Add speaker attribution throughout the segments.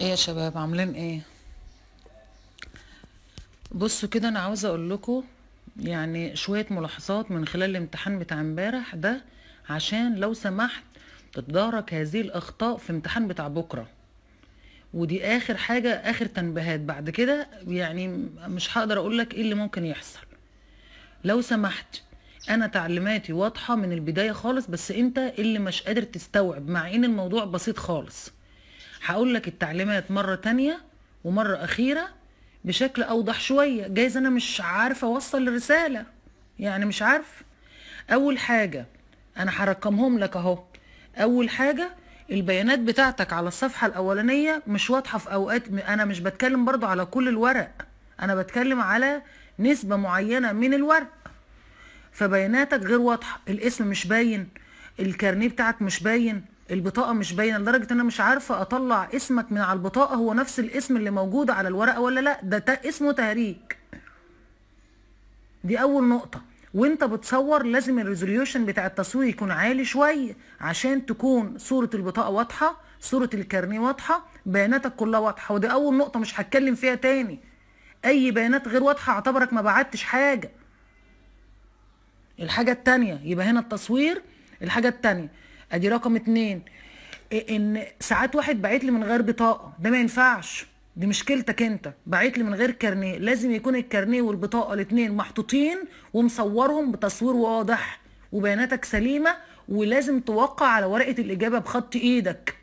Speaker 1: ايه يا شباب عاملين ايه بصوا كده انا عاوزه اقول لكم يعني شويه ملاحظات من خلال الامتحان بتاع امبارح ده عشان لو سمحت تتدارك هذه الاخطاء في امتحان بتاع بكره ودي اخر حاجه اخر تنبيهات بعد كده يعني مش هقدر اقول لك ايه اللي ممكن يحصل لو سمحت انا تعليماتي واضحه من البدايه خالص بس انت اللي مش قادر تستوعب مع ان الموضوع بسيط خالص هقول لك التعليمات مره تانية ومره اخيره بشكل اوضح شويه جايز انا مش عارفه اوصل الرساله يعني مش عارف اول حاجه انا هرقمهم لك اهو اول حاجه البيانات بتاعتك على الصفحه الاولانيه مش واضحه في اوقات انا مش بتكلم برضو على كل الورق انا بتكلم على نسبه معينه من الورق فبياناتك غير واضحه الاسم مش باين الكارنيه بتاعك مش باين البطاقه مش باينه لدرجه ان انا مش عارفه اطلع اسمك من على البطاقه هو نفس الاسم اللي موجود على الورقه ولا لا ده اسمه تهريج دي اول نقطه وانت بتصور لازم الريزوليوشن بتاع التصوير يكون عالي شويه عشان تكون صوره البطاقه واضحه صوره الكارنيه واضحه بياناتك كلها واضحه ودي اول نقطه مش هتكلم فيها تاني اي بيانات غير واضحه اعتبرك ما بعتش حاجه الحاجه التانيه يبقى هنا التصوير الحاجه التانيه ادي رقم اتنين إيه، ان ساعات واحد باعت لي من غير بطاقه ده ما ينفعش دي مشكلتك انت باعت لي من غير كارنيه لازم يكون الكارنيه والبطاقه الاثنين محطوطين ومصورهم بتصوير واضح وبياناتك سليمه ولازم توقع على ورقه الاجابه بخط ايدك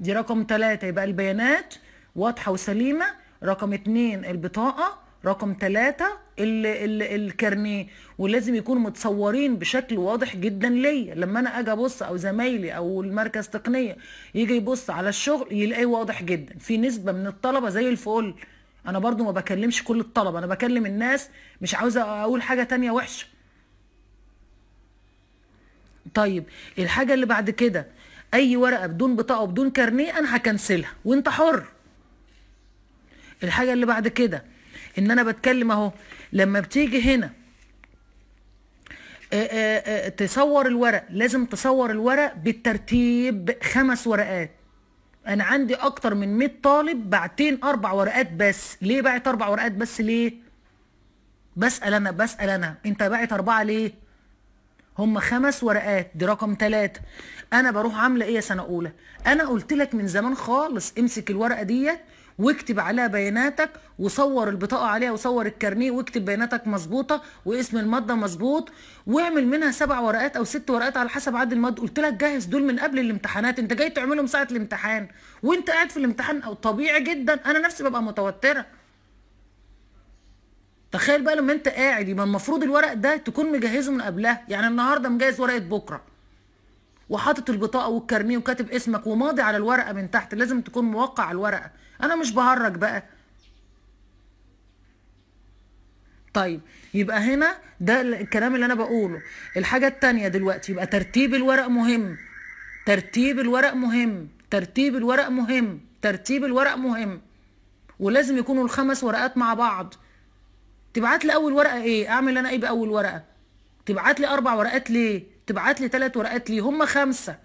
Speaker 1: دي رقم ثلاثة يبقى البيانات واضحه وسليمه رقم اتنين البطاقه رقم ثلاثة الكارنيه ولازم يكونوا متصورين بشكل واضح جدا ليا لما انا اجي ابص او زمايلي او المركز تقنيه يجي يبص على الشغل يلاقيه واضح جدا في نسبه من الطلبه زي الفل انا برضو ما بكلمش كل الطلبه انا بكلم الناس مش عاوزه اقول حاجه تانية وحشه طيب الحاجه اللي بعد كده اي ورقه بدون بطاقه وبدون كارنيه انا هكنسلها وانت حر الحاجه اللي بعد كده ان انا بتكلم اهو لما بتيجي هنا آه، آه، آه، تصور الورق لازم تصور الورق بالترتيب خمس ورقات انا عندي اكتر من 100 طالب بعتين اربع ورقات بس ليه بعت اربع ورقات بس ليه بسال انا بسال انا انت باعت اربعه ليه هم خمس ورقات دي رقم ثلاثة انا بروح عامله ايه يا سنه اولى انا قلت لك من زمان خالص امسك الورقه ديت واكتب عليها بياناتك وصور البطاقه عليها وصور الكارنيه واكتب بياناتك مظبوطه واسم الماده مظبوط واعمل منها سبع ورقات او ست ورقات على حسب عدد الماده قلت لك جهز دول من قبل الامتحانات انت جاي تعملهم ساعه الامتحان وانت قاعد في الامتحان او طبيعي جدا انا نفسي ببقى متوتره تخيل بقى لما انت قاعد يبقى المفروض الورق ده تكون مجهزه من قبلها يعني النهارده مجهز ورقه بكره وحاطط البطاقه والكارنيه وكاتب اسمك وماضي على الورقه من تحت لازم تكون موقع على الورقه انا مش بهرج بقى طيب يبقى هنا ده الكلام اللي انا بقوله الحاجه الثانيه دلوقتي يبقى ترتيب الورق مهم ترتيب الورق مهم ترتيب الورق مهم ترتيب الورق مهم ولازم يكونوا الخمس ورقات مع بعض تبعت لي اول ورقه ايه اعمل انا ايه باول ورقه تبعت لي اربع ورقات ليه تبعت لي ثلاث ورقات ليه هم خمسه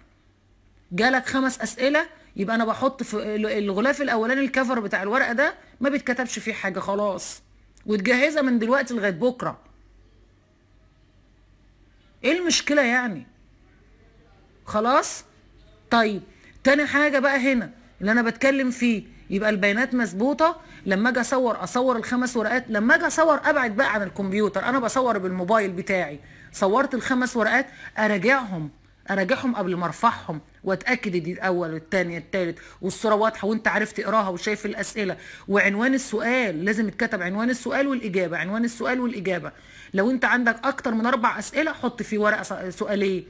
Speaker 1: جالك خمس اسئله يبقى انا بحط في الغلاف الاولاني الكفر بتاع الورقه ده ما بيتكتبش فيه حاجه خلاص وتجهزها من دلوقتي لغايه بكره ايه المشكله يعني خلاص طيب تاني حاجه بقى هنا اللي انا بتكلم فيه يبقى البيانات مظبوطه لما اجي اصور اصور الخمس ورقات لما اجي اصور ابعد بقى عن الكمبيوتر انا بصور بالموبايل بتاعي صورت الخمس ورقات اراجعهم اراجعهم قبل ما ارفعهم واتاكد دي الاول والثاني الثالث والصوره واضحه وانت عارف تقراها وشايف الاسئله وعنوان السؤال لازم يتكتب عنوان السؤال والاجابه عنوان السؤال والاجابه لو انت عندك اكتر من اربع اسئله حط في ورقه سؤاليه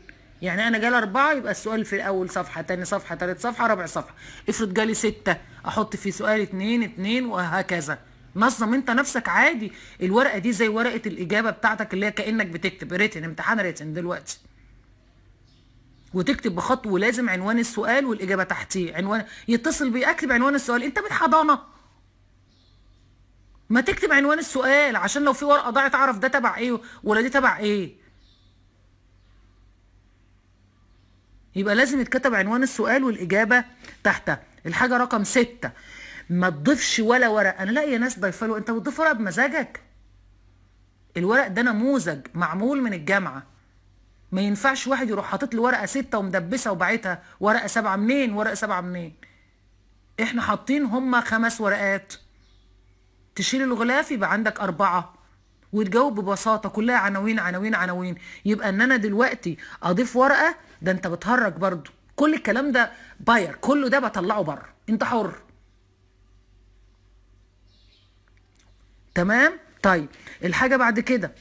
Speaker 1: يعني انا جالي اربعه يبقى السؤال في اول صفحه تاني صفحه تالت صفحه رابع صفحه افرض جالي سته احط في سؤال اتنين اتنين وهكذا نظم انت نفسك عادي الورقه دي زي ورقه الاجابه بتاعتك اللي هي كانك بتكتب ريتن امتحان ريتن دلوقتي وتكتب بخط ولازم عنوان السؤال والاجابه تحتيه عنوان يتصل بي اكتب عنوان السؤال انت من حضانه ما تكتب عنوان السؤال عشان لو في ورقه ضاعت اعرف ده تبع ايه ولا دي تبع ايه يبقى لازم يتكتب عنوان السؤال والاجابه تحتها الحاجه رقم ستة ما تضيفش ولا ورق انا لاقي ناس ضيفاله له انت بتضيف ورق بمزاجك الورق ده نموذج معمول من الجامعه ما ينفعش واحد يروح حاطط لي ورقه ستة ومدبسه وباعتها ورقه سبعة منين ورقه سبعة منين احنا حاطين هما خمس ورقات تشيل الغلاف يبقى عندك أربعة وتجاوب ببساطه كلها عناوين عناوين عناوين يبقى ان انا دلوقتي اضيف ورقه ده انت بتهرج برضو كل الكلام ده باير كله ده بطلعه بره انت حر تمام طيب الحاجه بعد كده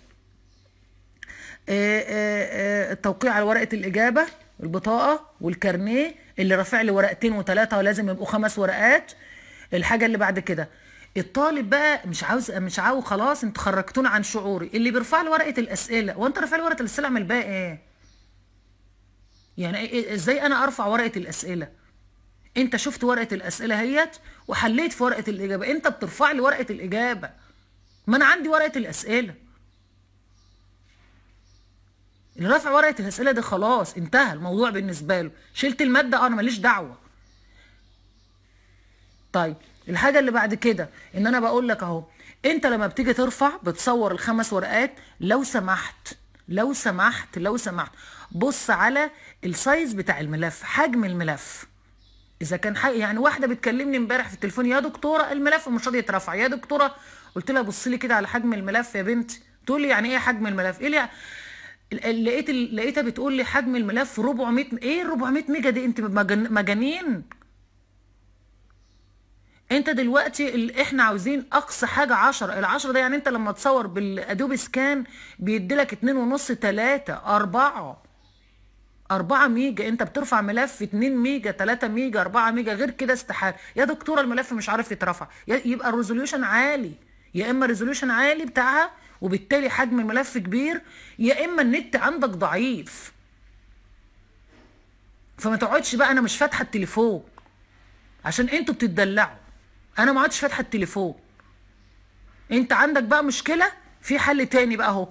Speaker 1: التوقيع على ورقه الاجابه البطاقه والكارنيه اللي رافع لي ورقتين وثلاثه ولازم يبقوا خمس ورقات الحاجه اللي بعد كده الطالب بقى مش عاوز مش عاوز خلاص انت خرجتونا عن شعوري اللي بيرفع لي ورقه الاسئله وانت رافع لي ورقه الاسئله اعمل بقى ايه يعني إيه- إيه- ازاي انا ارفع ورقه الاسئله انت شفت ورقه الاسئله هيت وحليت في ورقه الاجابه انت بترفع لي ورقه الاجابه ما انا عندي ورقه الاسئله اللي رافع ورقه الاسئله دي خلاص انتهى الموضوع بالنسبه له شلت الماده آه، انا ماليش دعوه طيب الحاجه اللي بعد كده ان انا بقول لك اهو انت لما بتيجي ترفع بتصور الخمس ورقات لو سمحت لو سمحت لو سمحت بص على السايز بتاع الملف حجم الملف اذا كان حق يعني واحده بتكلمني امبارح في التليفون يا دكتوره الملف مش راضي يترفع يا دكتوره قلت لها بصي لي كده على حجم الملف يا بنتي تقول لي يعني ايه حجم الملف ايه لقيت لقيتها بتقول لي حجم الملف 400 ايه 400 ميجا دي انت مجانين انت دلوقتي احنا عاوزين اقصى حاجه 10 ال 10 ده يعني انت لما تصور بالادوبي سكان بيديلك 2.5 3 4 4 ميجا انت بترفع ملف 2 ميجا 3 ميجا 4 ميجا غير كده استحاله يا دكتوره الملف مش عارف يترفع يبقى الريزوليوشن عالي يا اما الريزوليوشن عالي بتاعها وبالتالي حجم الملف كبير يا اما النت عندك ضعيف فما تقعدش بقى انا مش فاتحه التليفون عشان انتوا بتتدلعوا انا ما عادش فاتحه التليفون انت عندك بقى مشكله في حل تاني بقى اهو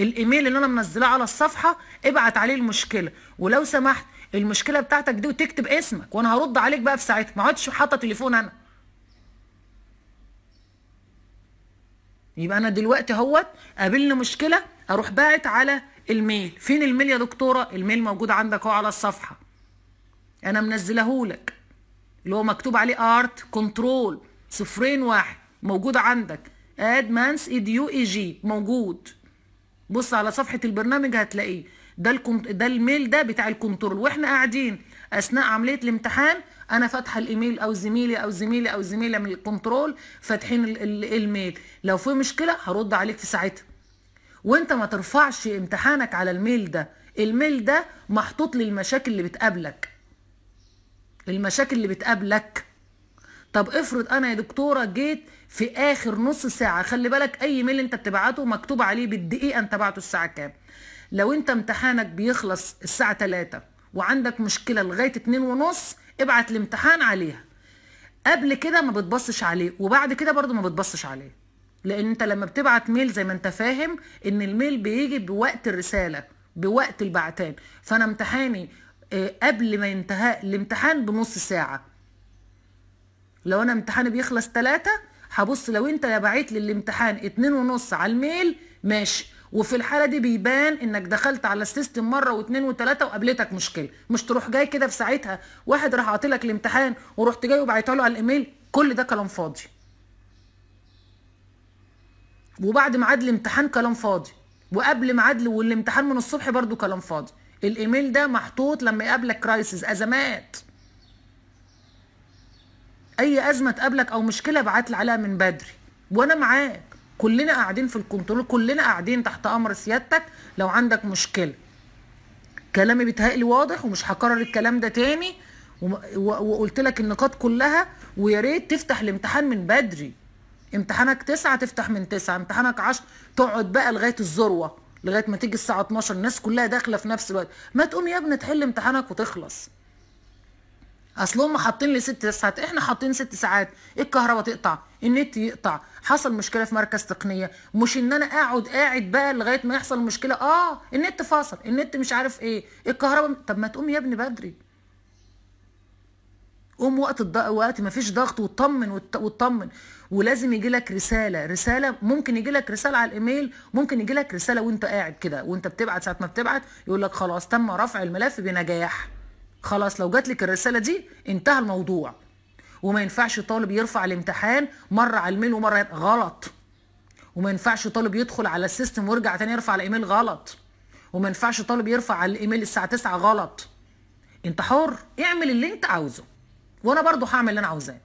Speaker 1: الايميل اللي انا منزلاه على الصفحه ابعت عليه المشكله ولو سمحت المشكله بتاعتك دي وتكتب اسمك وانا هرد عليك بقى في ساعتها ما عادش حاطه تليفون انا يبقى انا دلوقتي اهوت قابلني مشكله اروح باعت على الميل فين الميل يا دكتوره الميل موجود عندك اهو على الصفحه انا منزلهولك اللي هو مكتوب عليه ارت كنترول صفرين واحد موجود عندك ادمانس اي دي يو اي جي موجود بص على صفحه البرنامج هتلاقيه ده الكنت... ده الميل ده بتاع الكنترول واحنا قاعدين اثناء عمليه الامتحان انا فاتحه الايميل او زميلي او زميلي او زميله من الكنترول فاتحين ال... ال... الميل لو في مشكله هرد عليك في ساعتها وانت ما ترفعش امتحانك على الميل ده الميل ده محطوط للمشاكل اللي بتقابلك المشاكل اللي بتقابلك طب افرض انا يا دكتوره جيت في اخر نص ساعه خلي بالك اي ميل انت بتبعته مكتوب عليه بالدقيقه انت بعته الساعه كام لو انت امتحانك بيخلص الساعه 3 وعندك مشكله لغايه 2 ونص ابعت الامتحان عليها قبل كده ما بتبصش عليه وبعد كده برضو ما بتبصش عليه لان انت لما بتبعت ميل زي ما انت فاهم ان الميل بيجي بوقت الرساله بوقت البعتان فانا امتحاني قبل ما ينتهى الامتحان بنص ساعة لو أنا امتحاني بيخلص ثلاثة هبص لو أنت بعت لي الامتحان اتنين ونص على الميل ماشي وفي الحالة دي بيبان انك دخلت على السيستم مرة واتنين وتلاتة وقابلتك مشكلة مش تروح جاي كده في ساعتها واحد راح عاطلك الامتحان ورحت جاي وبعتها له على الايميل كل ده كلام فاضي وبعد ميعاد الامتحان كلام فاضي وقبل ميعاد والامتحان من الصبح برضو كلام فاضي الايميل ده محطوط لما يقابلك كرايسز ازمات اي ازمه تقابلك او مشكله ابعت لي عليها من بدري وانا معاك كلنا قاعدين في الكنترول كلنا قاعدين تحت امر سيادتك لو عندك مشكله كلامي بيتهيألي واضح ومش هكرر الكلام ده تاني وقلت لك النقاط كلها ويا ريت تفتح الامتحان من بدري امتحانك تسعة تفتح من تسعة امتحانك عشر تقعد بقى لغاية الذروة لغايه ما تيجي الساعه 12 الناس كلها داخله في نفس الوقت ما تقوم يا ابني تحل امتحانك وتخلص اصل هم حاطين لي ست ساعات احنا حاطين ست ساعات إيه الكهرباء تقطع النت يقطع حصل مشكله في مركز تقنيه مش ان انا اقعد قاعد بقى لغايه ما يحصل مشكله اه النت فصل النت مش عارف ايه الكهرباء طب ما تقوم يا ابني بدري قوم وقت الض... وقت ما فيش ضغط وطمن وت... وطمن ولازم يجي لك رساله رساله ممكن يجي لك رساله على الايميل ممكن يجي لك رساله وانت قاعد كده وانت بتبعت ساعه ما بتبعت يقول لك خلاص تم رفع الملف بنجاح خلاص لو جات لك الرساله دي انتهى الموضوع وما ينفعش طالب يرفع الامتحان مره على الميل ومره غلط وما ينفعش طالب يدخل على السيستم ويرجع تاني يرفع على الايميل غلط وما ينفعش طالب يرفع على الايميل الساعه 9 غلط انت حر اعمل اللي انت عاوزه وانا برضو هعمل اللي انا عاوزاه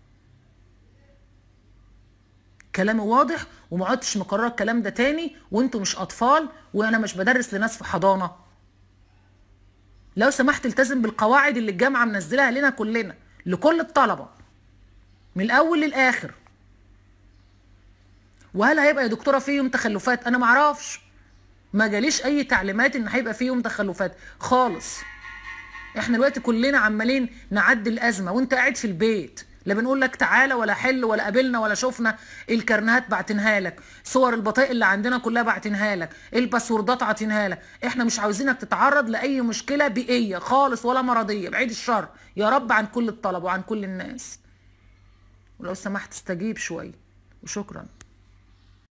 Speaker 1: كلامي واضح وما عدتش مكرر الكلام ده تاني وانتوا مش اطفال وانا مش بدرس لناس في حضانه لو سمحت التزم بالقواعد اللي الجامعه منزلها لنا كلنا لكل الطلبه من الاول للاخر وهل هيبقى يا دكتوره في يوم تخلفات انا معرفش ما جاليش اي تعليمات ان هيبقى في يوم تخلفات خالص احنا دلوقتي كلنا عمالين نعدي الازمه وانت قاعد في البيت لا بنقول لك تعالى ولا حل ولا قابلنا ولا شفنا الكرنات بعتنها لك صور البطايق اللي عندنا كلها بعتنها لك الباسوردات عاتنها لك احنا مش عاوزينك تتعرض لاي مشكله بيئيه خالص ولا مرضيه بعيد الشر يا رب عن كل الطلب وعن كل الناس ولو سمحت استجيب شويه وشكرا